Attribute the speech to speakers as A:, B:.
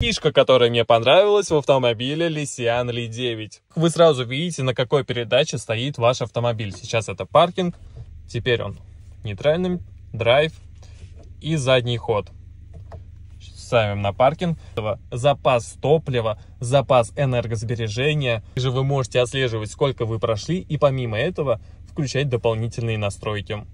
A: Фишка, которая мне понравилась в автомобиле Лисиан Ли 9. Вы сразу видите, на какой передаче стоит ваш автомобиль. Сейчас это паркинг, теперь он нейтральный, драйв и задний ход. Ставим на паркинг. Запас топлива, запас энергосбережения. Также вы можете отслеживать, сколько вы прошли, и помимо этого включать дополнительные настройки.